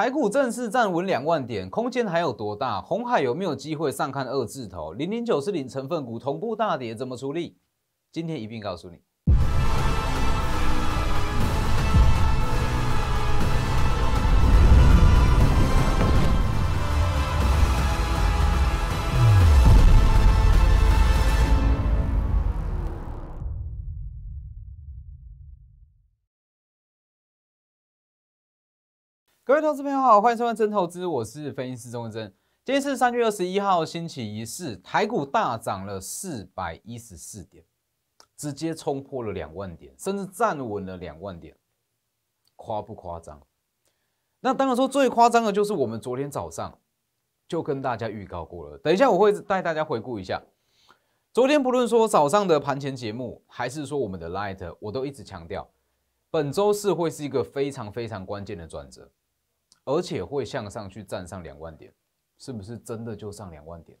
台股正式站稳两万点，空间还有多大？红海有没有机会上看二字头？零零九四零成分股同步大跌，怎么处理？今天一并告诉你。各位投资朋友好，欢迎收看真投资，我是分析师钟文珍。今天是三月二十一号星期一，是台股大涨了四百一十四点，直接冲破了两万点，甚至站稳了两万点，夸不夸张？那当然说最夸张的就是我们昨天早上就跟大家预告过了，等一下我会带大家回顾一下。昨天不论说早上的盘前节目，还是说我们的 Light，我都一直强调，本周四会是一个非常非常关键的转折。而且会向上去站上两万点，是不是真的就上两万点？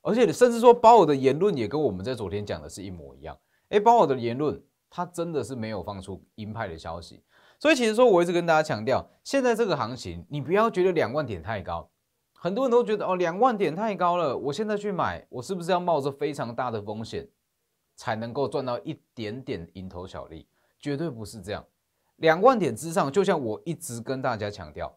而且你甚至说鲍尔的言论也跟我们在昨天讲的是一模一样。哎，鲍尔的言论他真的是没有放出鹰派的消息。所以其实说我一直跟大家强调，现在这个行情你不要觉得两万点太高，很多人都觉得哦两万点太高了，我现在去买，我是不是要冒着非常大的风险才能够赚到一点点蝇头小利？绝对不是这样。两万点之上，就像我一直跟大家强调，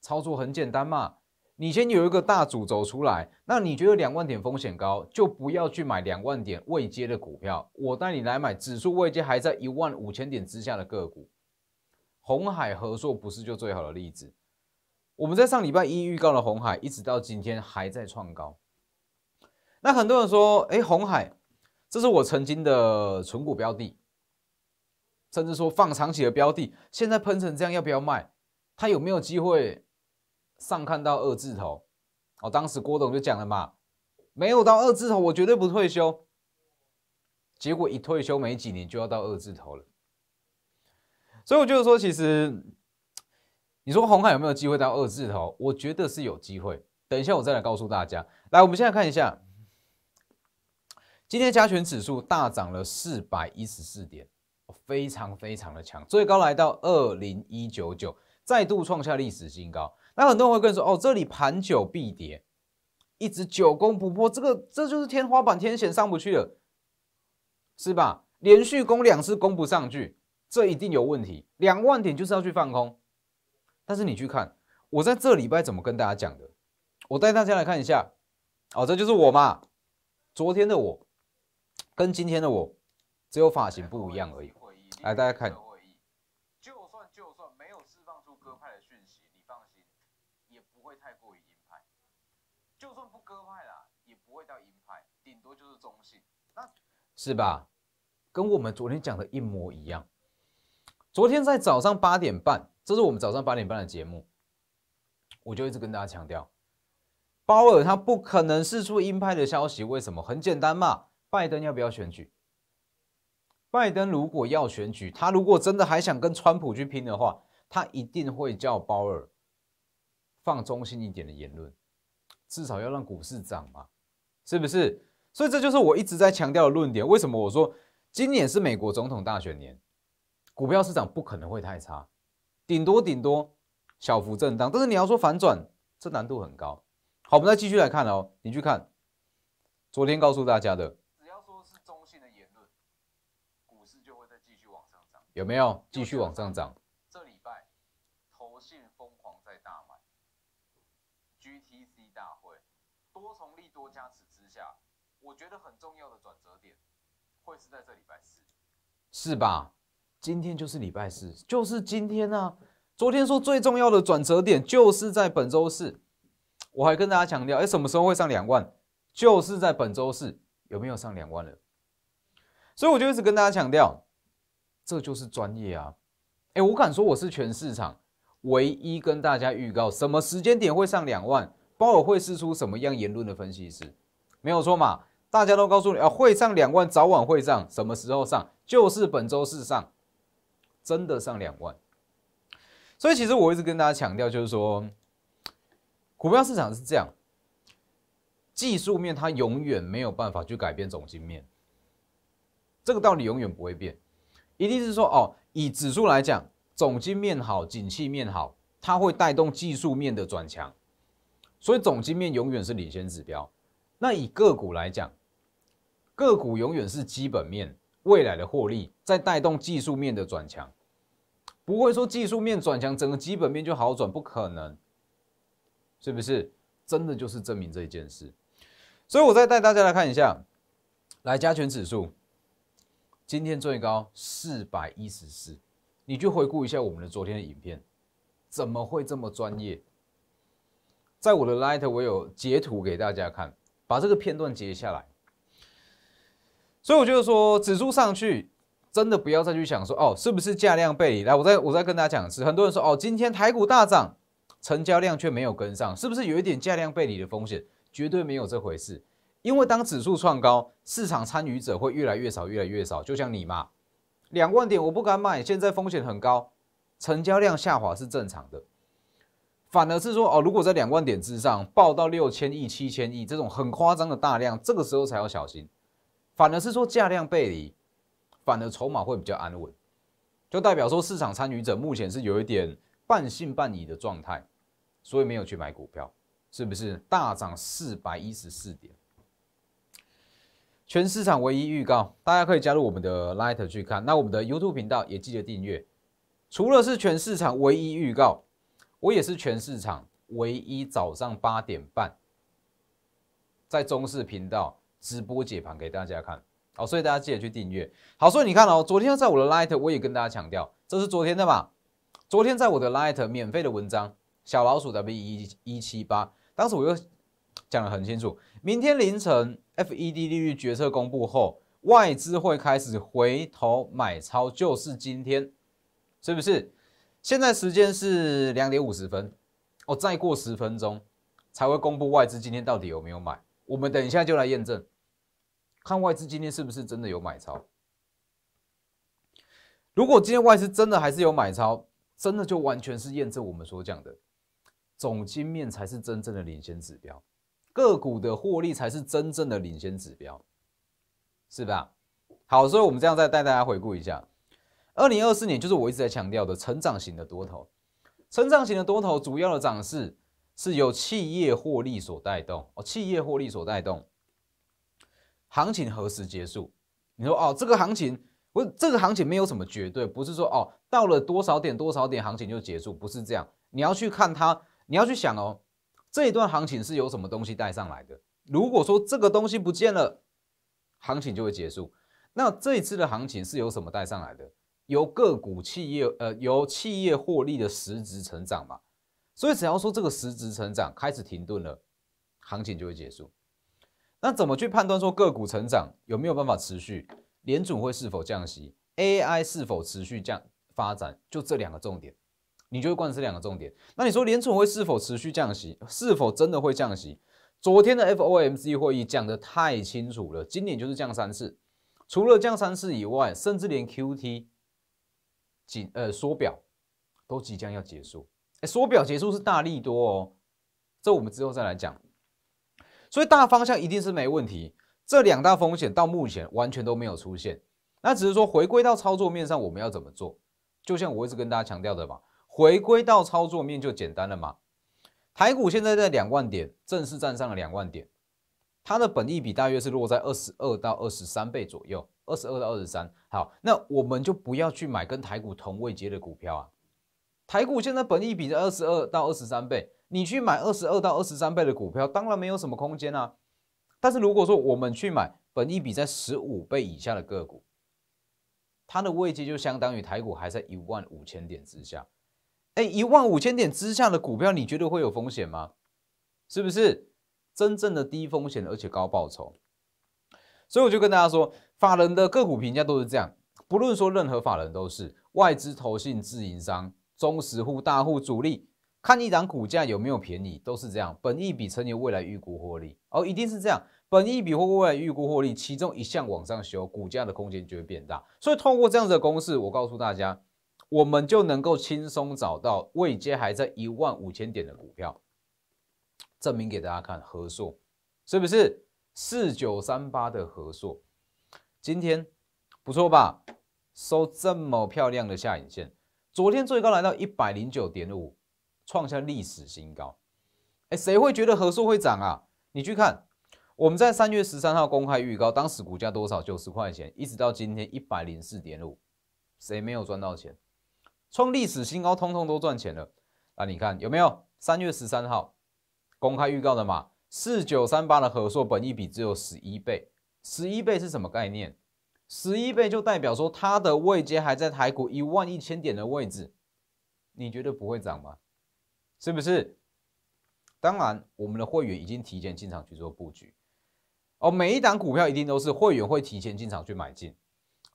操作很简单嘛。你先有一个大主走出来，那你觉得两万点风险高，就不要去买两万点未接的股票。我带你来买指数未接还在一万五千点之下的个股。红海合作不是就最好的例子？我们在上礼拜一预告了红海，一直到今天还在创高。那很多人说，哎，红海，这是我曾经的存股标的。甚至说放长期的标的，现在喷成这样，要不要卖？它有没有机会上看到二字头？哦，当时郭董就讲了嘛，没有到二字头，我绝对不退休。结果一退休没几年，就要到二字头了。所以我觉得说，其实你说红海有没有机会到二字头？我觉得是有机会。等一下我再来告诉大家。来，我们现在看一下，今天加权指数大涨了四百一十四点。非常非常的强，最高来到二零一九九，再度创下历史新高。那很多人会跟说哦，这里盘久必跌，一直久攻不破，这个这就是天花板，天险上不去了，是吧？连续攻两次攻不上去，这一定有问题。两万点就是要去放空，但是你去看，我在这礼拜怎么跟大家讲的？我带大家来看一下，哦，这就是我嘛，昨天的我跟今天的我，只有发型不一样而已。来，大家看。会议，就算就算没有释放出割派的讯息，你放心，也不会太过于鹰派。就算不割派了，也不会到鹰派，顶多就是中性。那，是吧？跟我们昨天讲的一模一样。昨天在早上八点半，这是我们早上八点半的节目，我就一直跟大家强调，鲍尔他不可能释出鹰派的消息。为什么？很简单嘛，拜登要不要选举？拜登如果要选举，他如果真的还想跟川普去拼的话，他一定会叫鲍尔放中性一点的言论，至少要让股市涨嘛，是不是？所以这就是我一直在强调的论点。为什么我说今年是美国总统大选年，股票市场不可能会太差，顶多顶多小幅震荡。但是你要说反转，这难度很高。好，我们再继续来看哦。你去看昨天告诉大家的。有没有继续往上涨？这礼拜投信疯狂在大买，GTC 大会多重利多加持之下，我觉得很重要的转折点会是在这礼拜四，是吧？今天就是礼拜四，就是今天啊！昨天说最重要的转折点就是在本周四，我还跟大家强调，哎，什么时候会上两万？就是在本周四，有没有上两万了？所以我就一直跟大家强调。这就是专业啊！哎，我敢说我是全市场唯一跟大家预告什么时间点会上两万，包尔会试出什么样言论的分析师，没有错嘛？大家都告诉你啊，会上两万，早晚会上，什么时候上就是本周四上，真的上两万。所以其实我一直跟大家强调，就是说，股票市场是这样，技术面它永远没有办法去改变总经面，这个道理永远不会变。一定是说哦，以指数来讲，总经面好，景气面好，它会带动技术面的转强，所以总经面永远是领先指标。那以个股来讲，个股永远是基本面未来的获利，在带动技术面的转强，不会说技术面转强，整个基本面就好转，不可能，是不是？真的就是证明这一件事。所以，我再带大家来看一下，来加权指数。今天最高四百一十四，你去回顾一下我们的昨天的影片，怎么会这么专业？在我的 l i g h t 我有截图给大家看，把这个片段截下来。所以我觉得说，指数上去真的不要再去想说哦，是不是价量背离？来，我再我再跟大家讲一次，很多人说哦，今天台股大涨，成交量却没有跟上，是不是有一点价量背离的风险？绝对没有这回事。因为当指数创高，市场参与者会越来越少，越来越少。就像你嘛，两万点我不敢买，现在风险很高，成交量下滑是正常的。反而是说，哦，如果在两万点之上报到六千亿、七千亿这种很夸张的大量，这个时候才要小心。反而是说价量背离，反而筹码会比较安稳，就代表说市场参与者目前是有一点半信半疑的状态，所以没有去买股票，是不是？大涨四百一十四点。全市场唯一预告，大家可以加入我们的 Light 去看。那我们的 YouTube 频道也记得订阅。除了是全市场唯一预告，我也是全市场唯一早上八点半在中视频道直播解盘给大家看。好，所以大家记得去订阅。好，所以你看哦，昨天在我的 Light，我也跟大家强调，这是昨天的嘛？昨天在我的 Light，免费的文章《小老鼠 W 一一七八》，当时我又讲的很清楚，明天凌晨。FED 利率决策公布后，外资会开始回头买超，就是今天，是不是？现在时间是两点五十分，哦，再过十分钟才会公布外资今天到底有没有买。我们等一下就来验证，看外资今天是不是真的有买超。如果今天外资真的还是有买超，真的就完全是验证我们所讲的，总金面才是真正的领先指标。个股的获利才是真正的领先指标，是吧？好，所以我们这样再带大家回顾一下，二零二四年就是我一直在强调的成长型的多头，成长型的多头主要的涨势是由企业获利所带动哦，企业获利所带动。行情何时结束？你说哦，这个行情不这个行情没有什么绝对，不是说哦到了多少点多少点行情就结束，不是这样，你要去看它，你要去想哦。这一段行情是由什么东西带上来的？如果说这个东西不见了，行情就会结束。那这一次的行情是由什么带上来的？由个股企业，呃，由企业获利的实质成长嘛。所以只要说这个实质成长开始停顿了，行情就会结束。那怎么去判断说个股成长有没有办法持续？联准会是否降息？AI 是否持续降发展？就这两个重点。你就关注这两个重点。那你说，联储会是否持续降息？是否真的会降息？昨天的 FOMC 会议讲的太清楚了，今年就是降三次。除了降三次以外，甚至连 QT 减呃缩表都即将要结束。哎，缩表结束是大利多哦，这我们之后再来讲。所以大方向一定是没问题。这两大风险到目前完全都没有出现。那只是说，回归到操作面上，我们要怎么做？就像我一直跟大家强调的嘛。回归到操作面就简单了嘛，台股现在在两万点，正式站上了两万点，它的本益比大约是落在二十二到二十三倍左右，二十二到二十三。好，那我们就不要去买跟台股同位阶的股票啊，台股现在本益比在二十二到二十三倍，你去买二十二到二十三倍的股票，当然没有什么空间啊。但是如果说我们去买本益比在十五倍以下的个股，它的位阶就相当于台股还在一万五千点之下。哎，一万五千点之下的股票，你觉得会有风险吗？是不是真正的低风险，而且高报酬？所以我就跟大家说，法人的个股评价都是这样，不论说任何法人都是外资、投信、自营商、中实户、大户、主力，看一档股价有没有便宜，都是这样，本益比乘以未来预估获利，哦，一定是这样，本益比或未来预估获利，其中一项往上修，股价的空间就会变大。所以通过这样子的公式，我告诉大家。我们就能够轻松找到未接还在一万五千点的股票，证明给大家看。合硕是不是四九三八的合硕？今天不错吧，收这么漂亮的下影线。昨天最高来到一百零九点五，创下历史新高。哎，谁会觉得合硕会涨啊？你去看，我们在三月十三号公开预告，当时股价多少？九十块钱，一直到今天一百零四点五，谁没有赚到钱？创历史新高，通通都赚钱了。那你看有没有三月十三号公开预告的嘛？四九三八的合硕本一笔只有十一倍，十一倍是什么概念？十一倍就代表说它的位阶还在台股一万一千点的位置，你觉得不会涨吗？是不是？当然，我们的会员已经提前进场去做布局哦。每一档股票一定都是会员会提前进场去买进，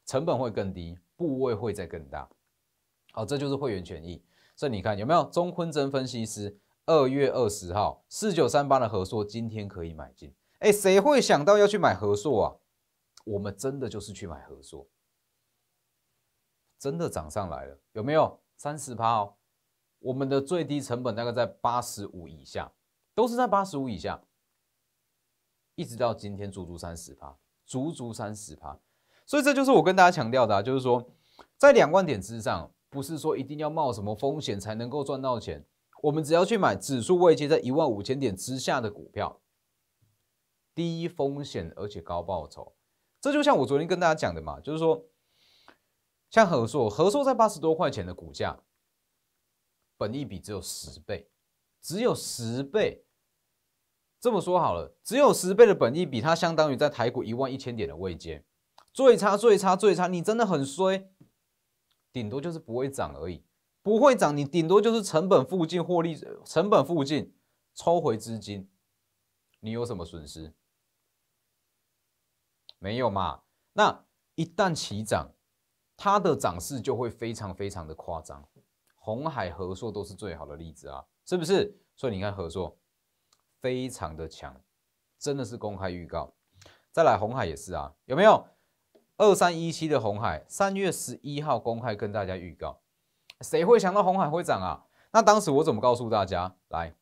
成本会更低，部位会再更大。好，这就是会员权益。以你看有没有？中坤真分析师二月二十号四九三八的合数，今天可以买进。哎，谁会想到要去买合硕啊？我们真的就是去买合硕，真的涨上来了，有没有？三十趴哦，我们的最低成本大概在八十五以下，都是在八十五以下，一直到今天足足三十趴，足足三十趴。所以这就是我跟大家强调的啊，就是说在两万点之上。不是说一定要冒什么风险才能够赚到钱，我们只要去买指数位接在一万五千点之下的股票，低风险而且高报酬。这就像我昨天跟大家讲的嘛，就是说像合作，合作在八十多块钱的股价，本益比只有十倍，只有十倍。这么说好了，只有十倍的本益比，它相当于在台股一万一千点的位接，最差最差最差，你真的很衰。顶多就是不会涨而已，不会涨，你顶多就是成本附近获利，成本附近抽回资金，你有什么损失？没有嘛？那一旦起涨，它的涨势就会非常非常的夸张，红海、合作都是最好的例子啊，是不是？所以你看合作非常的强，真的是公开预告。再来红海也是啊，有没有？二三一七的红海，三月十一号公开跟大家预告，谁会想到红海会涨啊？那当时我怎么告诉大家？来，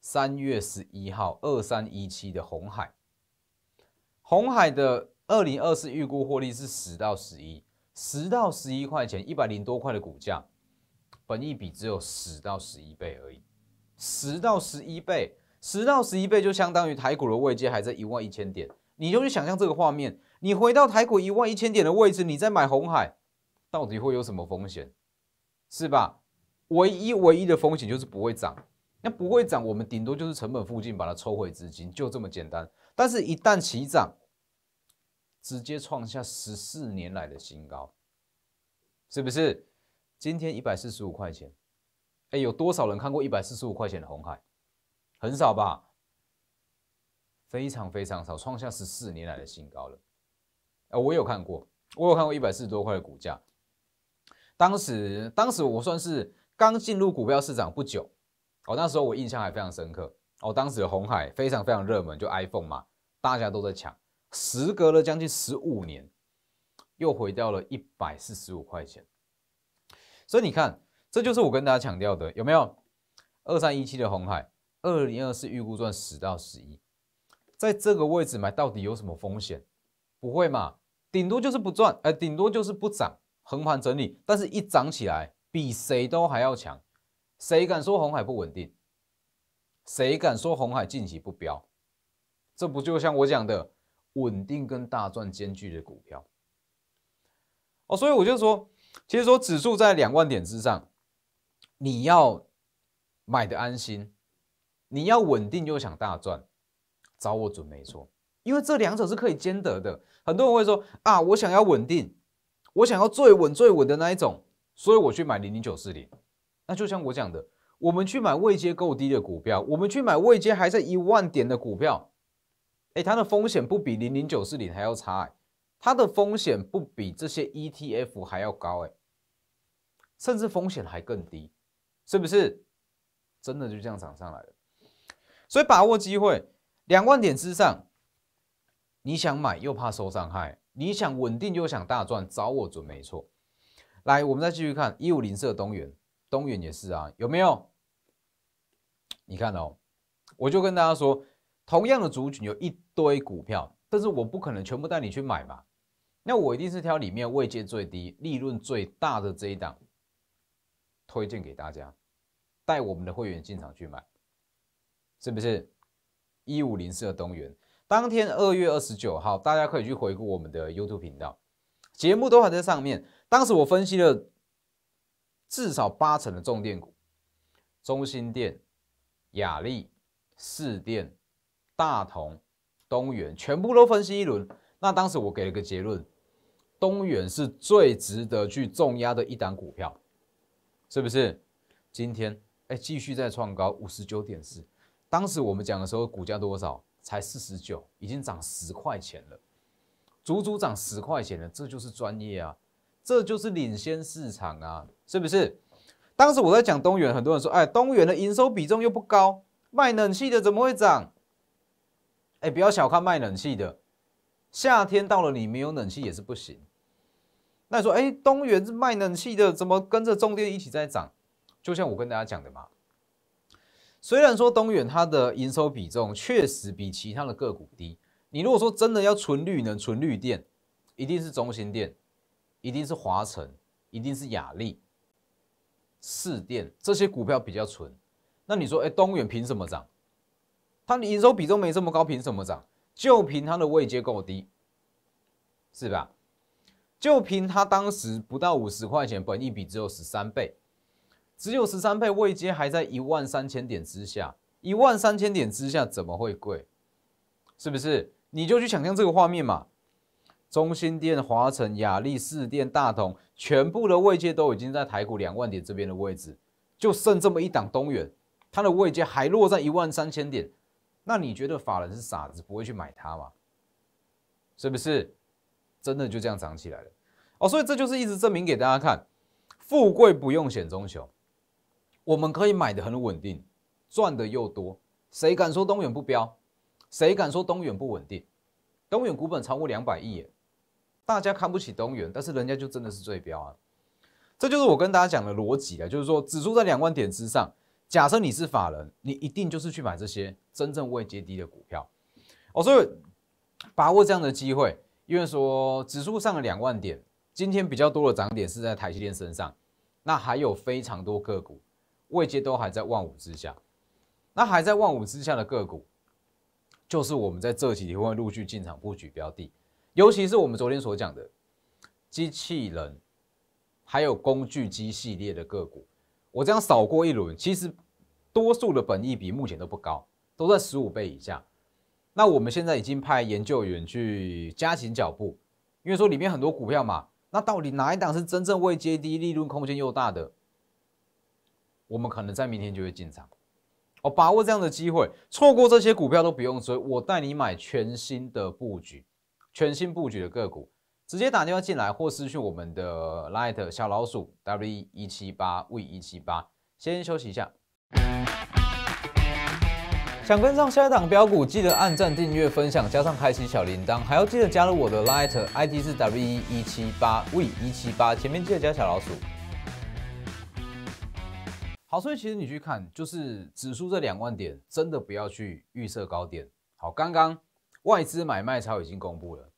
三月十一号，二三一七的红海，红海的二零二四预估获利是十到十一，十到十一块钱，一百零多块的股价，本益比只有十到十一倍而已，十到十一倍，十到十一倍就相当于台股的位阶还在一万一千点，你就去想象这个画面。你回到台股一万一千点的位置，你再买红海，到底会有什么风险？是吧？唯一唯一的风险就是不会涨。那不会涨，我们顶多就是成本附近把它抽回资金，就这么简单。但是，一旦起涨，直接创下十四年来的新高，是不是？今天一百四十五块钱，哎，有多少人看过一百四十五块钱的红海？很少吧？非常非常少，创下十四年来的新高了。呃，我有看过，我有看过一百四十多块的股价，当时当时我算是刚进入股票市场不久，哦，那时候我印象还非常深刻，哦，当时的红海非常非常热门，就 iPhone 嘛，大家都在抢，时隔了将近十五年，又回到了一百四十五块钱，所以你看，这就是我跟大家强调的，有没有？二三一七的红海，二零二四预估赚十到十一，在这个位置买到底有什么风险？不会嘛？顶多就是不赚，哎，顶多就是不涨，横盘整理。但是，一涨起来，比谁都还要强。谁敢说红海不稳定？谁敢说红海近期不飙？这不就像我讲的稳定跟大赚兼具的股票？哦，所以我就说，其实说指数在两万点之上，你要买的安心，你要稳定又想大赚，找我准没错。因为这两者是可以兼得的，很多人会说啊，我想要稳定，我想要最稳最稳的那一种，所以我去买零零九四零。那就像我讲的，我们去买未接够低的股票，我们去买未接还在一万点的股票，哎，它的风险不比零零九四零还要差哎，它的风险不比这些 ETF 还要高哎，甚至风险还更低，是不是？真的就这样涨上来了。所以把握机会，两万点之上。你想买又怕受伤害，你想稳定又想大赚，找我准没错。来，我们再继续看一五零四的东源，东源也是啊，有没有？你看哦，我就跟大家说，同样的族群有一堆股票，但是我不可能全部带你去买嘛，那我一定是挑里面位阶最低、利润最大的这一档推荐给大家，带我们的会员进场去买，是不是？一五零四的东源。当天二月二十九号，大家可以去回顾我们的 YouTube 频道，节目都还在上面。当时我分析了至少八成的重点股，中心电、雅利、市电、大同、东元，全部都分析一轮。那当时我给了个结论，东元是最值得去重压的一档股票，是不是？今天哎，继续在创高五十九点四。当时我们讲的时候，股价多少？才四十九，已经涨十块钱了，足足涨十块钱了，这就是专业啊，这就是领先市场啊，是不是？当时我在讲东原，很多人说，哎，东原的营收比重又不高，卖冷气的怎么会涨？哎，不要小看卖冷气的，夏天到了，你没有冷气也是不行。那你说，哎，东原是卖冷气的，怎么跟着中电一起在涨？就像我跟大家讲的嘛。虽然说东远它的营收比重确实比其他的个股低，你如果说真的要纯绿能、纯绿电一定是中心电，一定是华晨，一定是雅丽、市电这些股票比较纯。那你说，哎，东远凭什么涨？它营收比重没这么高，凭什么涨？就凭它的位阶够低，是吧？就凭它当时不到五十块钱，本益比只有十三倍。只有十三配位阶还在一万三千点之下，一万三千点之下怎么会贵？是不是？你就去想象这个画面嘛。中芯电、华晨、雅力士电、大同，全部的位阶都已经在台股两万点这边的位置，就剩这么一档东元，它的位阶还落在一万三千点，那你觉得法人是傻子不会去买它吗？是不是？真的就这样涨起来了哦。所以这就是一直证明给大家看，富贵不用险中求。我们可以买的很稳定，赚的又多，谁敢说东远不标？谁敢说东远不稳定？东远股本超过两百亿，大家看不起东远，但是人家就真的是最标啊！这就是我跟大家讲的逻辑啊，就是说指数在两万点之上，假设你是法人，你一定就是去买这些真正未接低的股票。哦，所以把握这样的机会，因为说指数上了两万点，今天比较多的涨点是在台积电身上，那还有非常多个股。未接都还在万五之下，那还在万五之下的个股，就是我们在这几天会陆续进场布局标的，尤其是我们昨天所讲的机器人，还有工具机系列的个股。我这样扫过一轮，其实多数的本益比目前都不高，都在十五倍以下。那我们现在已经派研究员去加紧脚步，因为说里面很多股票嘛，那到底哪一档是真正未接低利润空间又大的？我们可能在明天就会进场，哦，把握这样的机会，错过这些股票都不用追，我带你买全新的布局，全新布局的个股，直接打电话进来，或失去我们的 Light 小老鼠 W 一七八 V 一七八，先休息一下。想跟上下一档标股，记得按赞、订阅、分享，加上开启小铃铛，还要记得加入我的 Light ID 是 W 一七八 V 一七八，前面记得加小老鼠。好，所以其实你去看，就是指数这两万点，真的不要去预设高点。好，刚刚外资买卖超已经公布了，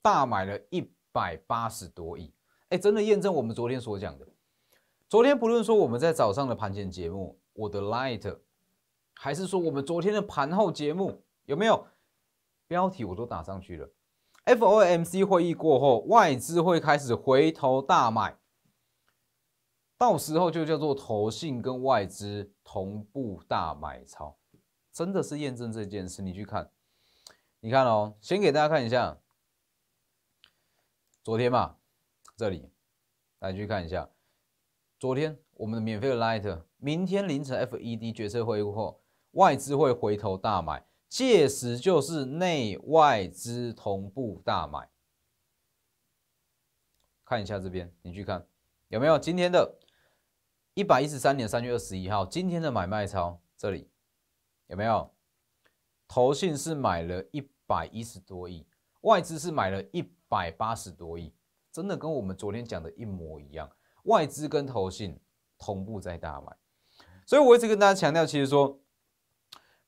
大买了一百八十多亿，哎，真的验证我们昨天所讲的。昨天不论说我们在早上的盘前节目，我的 light，还是说我们昨天的盘后节目，有没有标题我都打上去了。FOMC 会议过后，外资会开始回头大买。到时候就叫做投信跟外资同步大买超，真的是验证这件事。你去看，你看哦，先给大家看一下昨天嘛，这里大家去看一下昨天我们的免费的 Light，明天凌晨 FED 决策会议后，外资会回头大买，届时就是内外资同步大买。看一下这边，你去看有没有今天的。一百一十三年三月二十一号，今天的买卖超这里有没有？投信是买了一百一十多亿，外资是买了一百八十多亿，真的跟我们昨天讲的一模一样。外资跟投信同步在大买，所以我一直跟大家强调，其实说，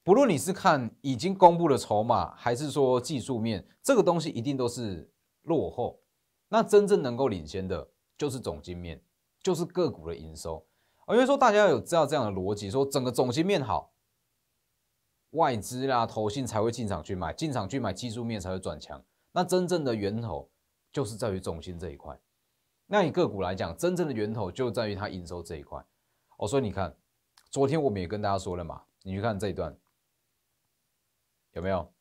不论你是看已经公布的筹码，还是说技术面，这个东西一定都是落后。那真正能够领先的就是总金面，就是个股的营收。而因为说，大家有知道这样的逻辑：，说整个重心面好，外资啦、投信才会进场去买，进场去买技术面才会转强。那真正的源头就是在于重心这一块。那以个股来讲，真正的源头就在于它营收这一块。哦，所以你看，昨天我们也跟大家说了嘛，你去看这一段有没有？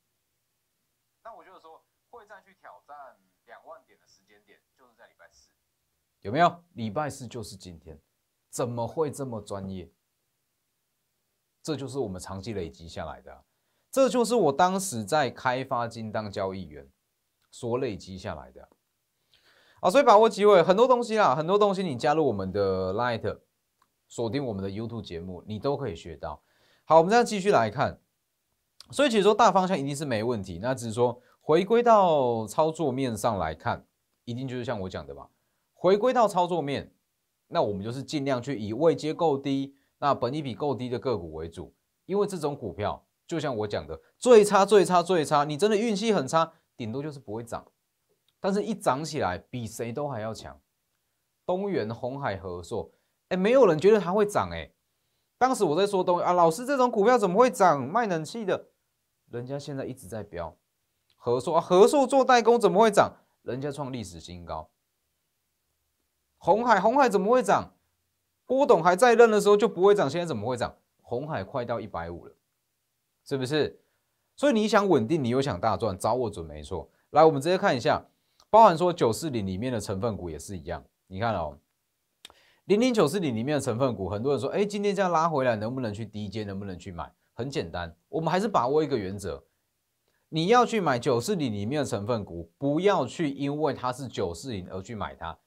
那我就是说，会再去挑战两万点的时间点，就是在礼拜四，有没有？礼拜四就是今天。怎么会这么专业？这就是我们长期累积下来的，这就是我当时在开发金当交易员所累积下来的。啊，所以把握机会，很多东西啊，很多东西你加入我们的 Light，锁定我们的 YouTube 节目，你都可以学到。好，我们再继续来看。所以，其实说大方向一定是没问题，那只是说回归到操作面上来看，一定就是像我讲的吧，回归到操作面。那我们就是尽量去以未接够低、那本益比够低的个股为主，因为这种股票就像我讲的，最差、最差、最差，你真的运气很差，顶多就是不会涨，但是一涨起来比谁都还要强。东源、红海、合硕，哎，没有人觉得它会涨，哎，当时我在说东啊，老师这种股票怎么会涨？卖冷气的，人家现在一直在飙。合硕，合硕做代工怎么会涨？人家创历史新高。红海，红海怎么会涨？郭董还在任的时候就不会涨，现在怎么会涨？红海快到一百五了，是不是？所以你想稳定，你又想大赚，找我准没错。来，我们直接看一下，包含说九四零里面的成分股也是一样。你看哦，零零九四零里面的成分股，很多人说，哎，今天这样拉回来，能不能去低阶？能不能去买？很简单，我们还是把握一个原则，你要去买九四零里面的成分股，不要去因为它是九四零而去买它。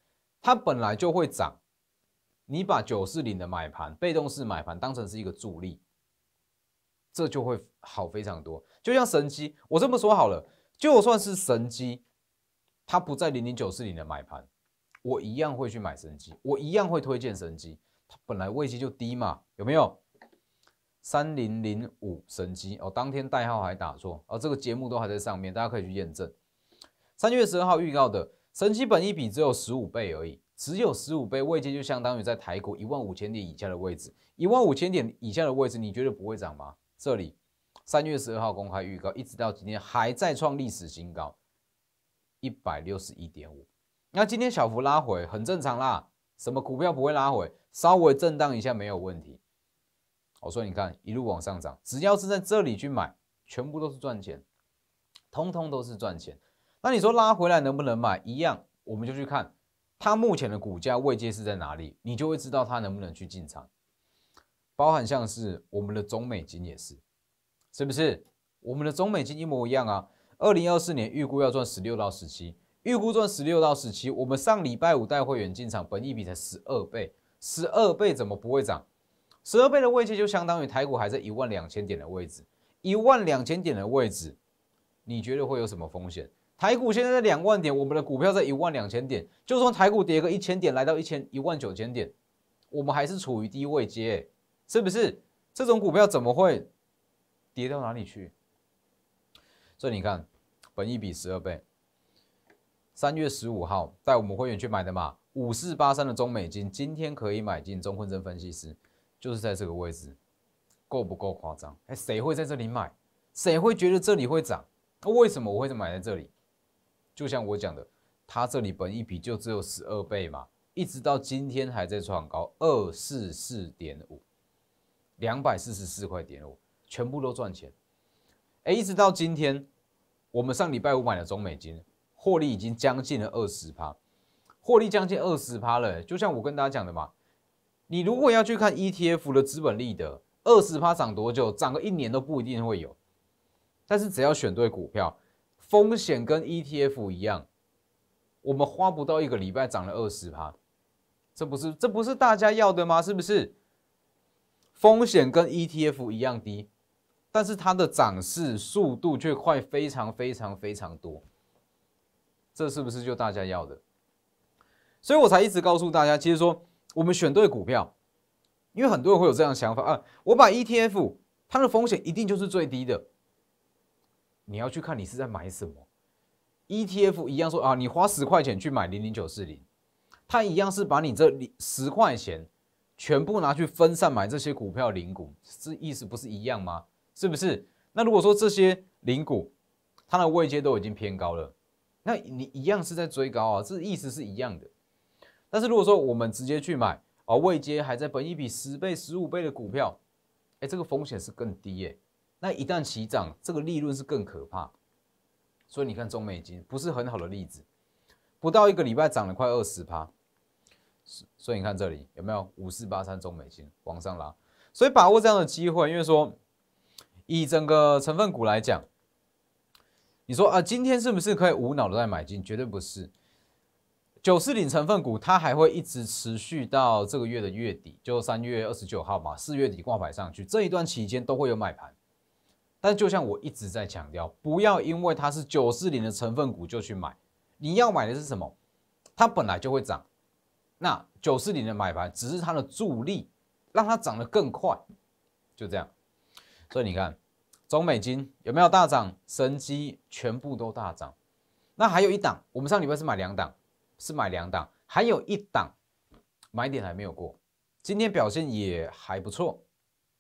它本来就会涨，你把九四零的买盘、被动式买盘当成是一个助力，这就会好非常多。就像神机，我这么说好了，就算是神机，它不在零零九四零的买盘，我一样会去买神机，我一样会推荐神机。它本来位置就低嘛，有没有？三零零五神机哦，当天代号还打错哦、这个节目都还在上面，大家可以去验证。三月十二号预告的。神奇本一比只有十五倍而已，只有十五倍位阶就相当于在台股一万五千点以下的位置，一万五千点以下的位置，你觉得不会涨吗？这里三月十二号公开预告，一直到今天还在创历史新高，一百六十一点五。那今天小幅拉回很正常啦，什么股票不会拉回？稍微震荡一下没有问题。我说你看一路往上涨，只要是在这里去买，全部都是赚钱，通通都是赚钱。那你说拉回来能不能买一样，我们就去看它目前的股价位阶是在哪里，你就会知道它能不能去进场。包含像是我们的中美金也是，是不是？我们的中美金一模一样啊。二零二四年预估要赚十六到十七，预估赚十六到十七，我们上礼拜五带会员进场，本益比才十二倍，十二倍怎么不会涨？十二倍的位阶就相当于台股还在一万两千点的位置，一万两千点的位置，你觉得会有什么风险？台股现在在两万点，我们的股票在一万两千点。就算台股跌个一千点，来到一千一万九千点，我们还是处于低位接，是不是？这种股票怎么会跌到哪里去？所以你看，本一比十二倍。三月十五号带我们会员去买的嘛，五四八三的中美金，今天可以买进。中坤正分析师就是在这个位置，够不够夸张？哎，谁会在这里买？谁会觉得这里会涨？那为什么我会买在这里？就像我讲的，它这里本一笔就只有十二倍嘛，一直到今天还在创高二四四点五，两百四十四块点五，全部都赚钱。哎，一直到今天，我们上礼拜五买的中美金，获利已经将近了二十趴，获利将近二十趴了。就像我跟大家讲的嘛，你如果要去看 ETF 的资本利得，二十趴涨多久？涨个一年都不一定会有，但是只要选对股票。风险跟 ETF 一样，我们花不到一个礼拜涨了二十趴，这不是这不是大家要的吗？是不是？风险跟 ETF 一样低，但是它的涨势速度却快，非常非常非常多。这是不是就大家要的？所以我才一直告诉大家，其实说我们选对股票，因为很多人会有这样想法啊，我把 ETF，它的风险一定就是最低的。你要去看你是在买什么 ETF 一样说啊，你花十块钱去买零零九四零，它一样是把你这十块钱全部拿去分散买这些股票零股，这意思不是一样吗？是不是？那如果说这些零股它的位阶都已经偏高了，那你一样是在追高啊，这意思是一样的。但是如果说我们直接去买啊，位阶还在本一比十倍、十五倍的股票，哎，这个风险是更低耶。那一旦起涨，这个利润是更可怕。所以你看，中美金不是很好的例子，不到一个礼拜涨了快二十趴。所以你看这里有没有五四八三中美金往上拉？所以把握这样的机会，因为说以整个成分股来讲，你说啊，今天是不是可以无脑的在买进？绝对不是。九四零成分股它还会一直持续到这个月的月底，就三月二十九号嘛，四月底挂牌上去，这一段期间都会有买盘。但就像我一直在强调，不要因为它是九四零的成分股就去买。你要买的是什么？它本来就会涨，那九四零的买盘只是它的助力，让它涨得更快，就这样。所以你看，中美金有没有大涨？神机全部都大涨。那还有一档，我们上礼拜是买两档，是买两档，还有一档，买点还没有过。今天表现也还不错，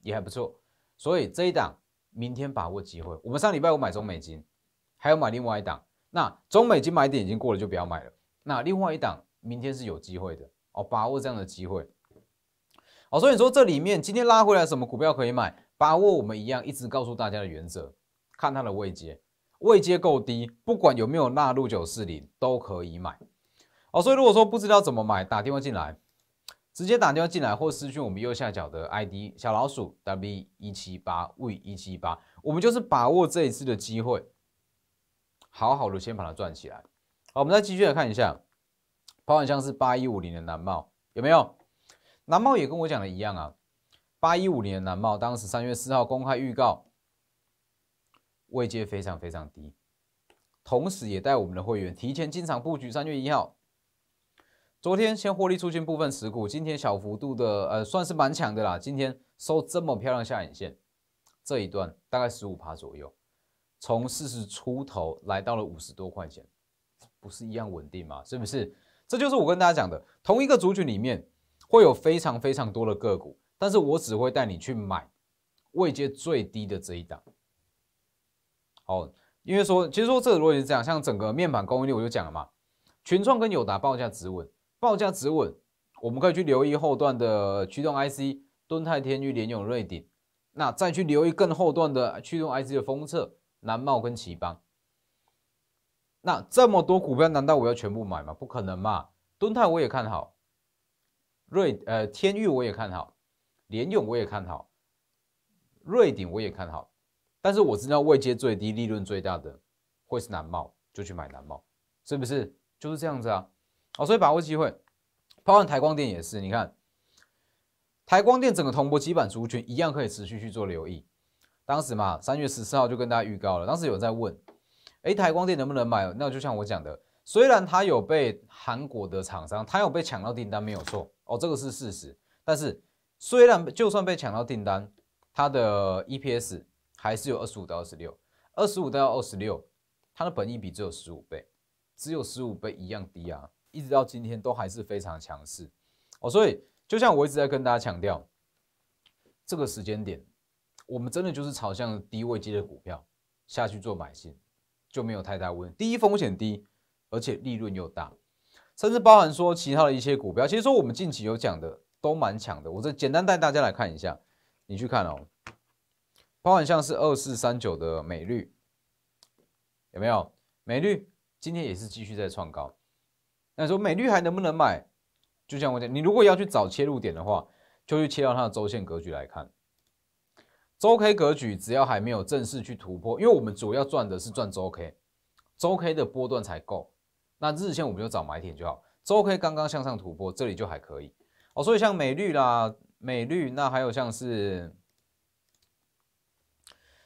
也还不错。所以这一档。明天把握机会，我们上礼拜我买中美金，还有买另外一档。那中美金买点已经过了，就不要买了。那另外一档明天是有机会的哦，把握这样的机会。哦，所以说这里面今天拉回来什么股票可以买，把握我们一样一直告诉大家的原则，看它的位阶，位阶够低，不管有没有纳入九四零都可以买。哦，所以如果说不知道怎么买，打电话进来。直接打电话进来，或私讯我们右下角的 ID 小老鼠 w 一七八 v 一七八，我们就是把握这一次的机会，好好的先把它赚起来。好，我们再继续来看一下，抛板箱是八一五零的南茂，有没有？南茂也跟我讲的一样啊，八一五零的南茂，当时三月四号公开预告，位阶非常非常低，同时也带我们的会员提前进场布局，三月一号。昨天先获利出清部分持股，今天小幅度的呃，算是蛮强的啦。今天收这么漂亮下影线，这一段大概十五趴左右，从四十出头来到了五十多块钱，不是一样稳定吗？是不是？这就是我跟大家讲的，同一个族群里面会有非常非常多的个股，但是我只会带你去买位阶最低的这一档。好，因为说其实说这如果是这样，像整个面板供应链我就讲了嘛，群创跟友达报价止稳。报价止稳，我们可以去留意后段的驱动 IC，敦泰、天域、联永、瑞鼎。那再去留意更后段的驱动 IC 的封测，南茂跟奇邦。那这么多股票，难道我要全部买吗？不可能嘛！敦泰我也看好，瑞呃天域我也看好，联永我也看好，瑞鼎我也看好。但是我知道未接最低利润最大的会是南茂，就去买南茂，是不是？就是这样子啊。好，所以把握机会，包括台光电也是，你看台光电整个铜箔基板族群一样可以持续去做留意。当时嘛，三月十四号就跟大家预告了，当时有在问，哎，台光电能不能买？那就像我讲的，虽然它有被韩国的厂商，它有被抢到订单，没有错，哦，这个是事实。但是，虽然就算被抢到订单，它的 EPS 还是有二十五到二十六，二十五到二十六，它的本益比只有十五倍，只有十五倍，一样低啊。一直到今天都还是非常强势哦，所以就像我一直在跟大家强调，这个时间点，我们真的就是朝向低位接的股票下去做买进，就没有太大问，第一风险低，而且利润又大，甚至包含说其他的一些股票，其实说我们近期有讲的都蛮强的，我这简单带大家来看一下，你去看哦，包含像是二四三九的美绿，有没有？美绿今天也是继续在创高。那说美绿还能不能买？就像我讲，你如果要去找切入点的话，就去切到它的周线格局来看。周 K 格局只要还没有正式去突破，因为我们主要赚的是赚周 K，周 K 的波段才够。那日线我们就找买点就好。周 K 刚刚向上突破，这里就还可以。哦，所以像美绿啦、美绿，那还有像是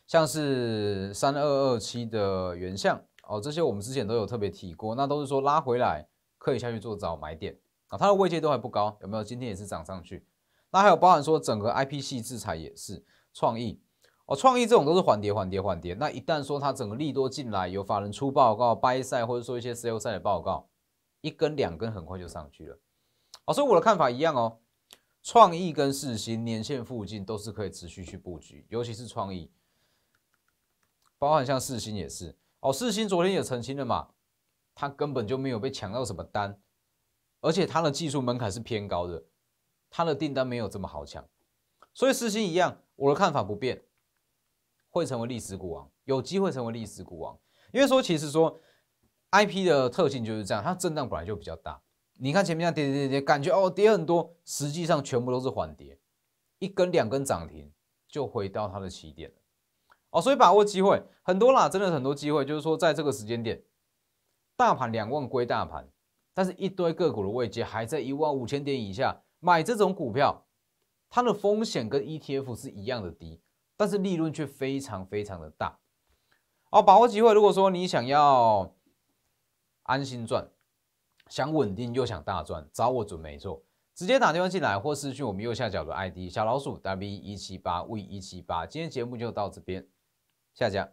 像是三二二七的原相哦，这些我们之前都有特别提过，那都是说拉回来。可以下去做找买点啊，它的位阶都还不高，有没有？今天也是涨上去。那还有包含说整个 IP 系制裁也是创意哦，创意这种都是缓跌、缓跌、缓跌。那一旦说它整个利多进来，有法人出报告、掰赛或者说一些 CEO 赛的报告，一根两根很快就上去了。哦，所以我的看法一样哦，创意跟四星年线附近都是可以持续去布局，尤其是创意，包含像四星也是哦，四星昨天也澄清了嘛。他根本就没有被抢到什么单，而且他的技术门槛是偏高的，他的订单没有这么好抢。所以四星一样，我的看法不变，会成为历史股王，有机会成为历史股王。因为说，其实说，I P 的特性就是这样，它震荡本来就比较大。你看前面那跌跌跌，感觉哦跌很多，实际上全部都是缓跌，一根两根涨停就回到它的起点了。哦，所以把握机会很多啦，真的很多机会，就是说在这个时间点。大盘两万归大盘，但是一堆个股的位置还在一万五千点以下。买这种股票，它的风险跟 ETF 是一样的低，但是利润却非常非常的大。好，把握机会！如果说你想要安心赚，想稳定又想大赚，找我准没错。直接打电话进来，或是去我们右下角的 ID 小老鼠 w 一七八 v 一七八。今天节目就到这边，下家。